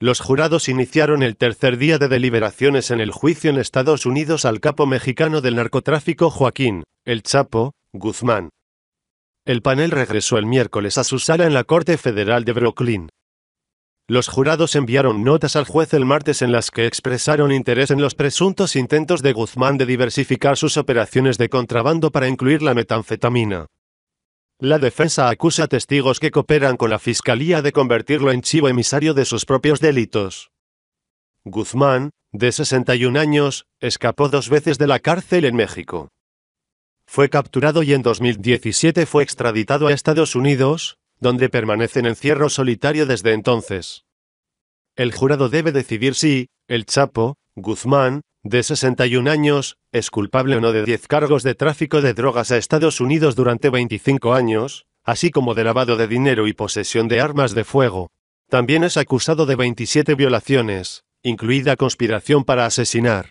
Los jurados iniciaron el tercer día de deliberaciones en el juicio en Estados Unidos al capo mexicano del narcotráfico Joaquín, el Chapo, Guzmán. El panel regresó el miércoles a su sala en la Corte Federal de Brooklyn. Los jurados enviaron notas al juez el martes en las que expresaron interés en los presuntos intentos de Guzmán de diversificar sus operaciones de contrabando para incluir la metanfetamina, la defensa acusa a testigos que cooperan con la fiscalía de convertirlo en chivo emisario de sus propios delitos. Guzmán, de 61 años, escapó dos veces de la cárcel en México. Fue capturado y en 2017 fue extraditado a Estados Unidos, donde permanece en encierro solitario desde entonces. El jurado debe decidir si, el Chapo, Guzmán, de 61 años, es culpable o no de 10 cargos de tráfico de drogas a Estados Unidos durante 25 años, así como de lavado de dinero y posesión de armas de fuego. También es acusado de 27 violaciones, incluida conspiración para asesinar,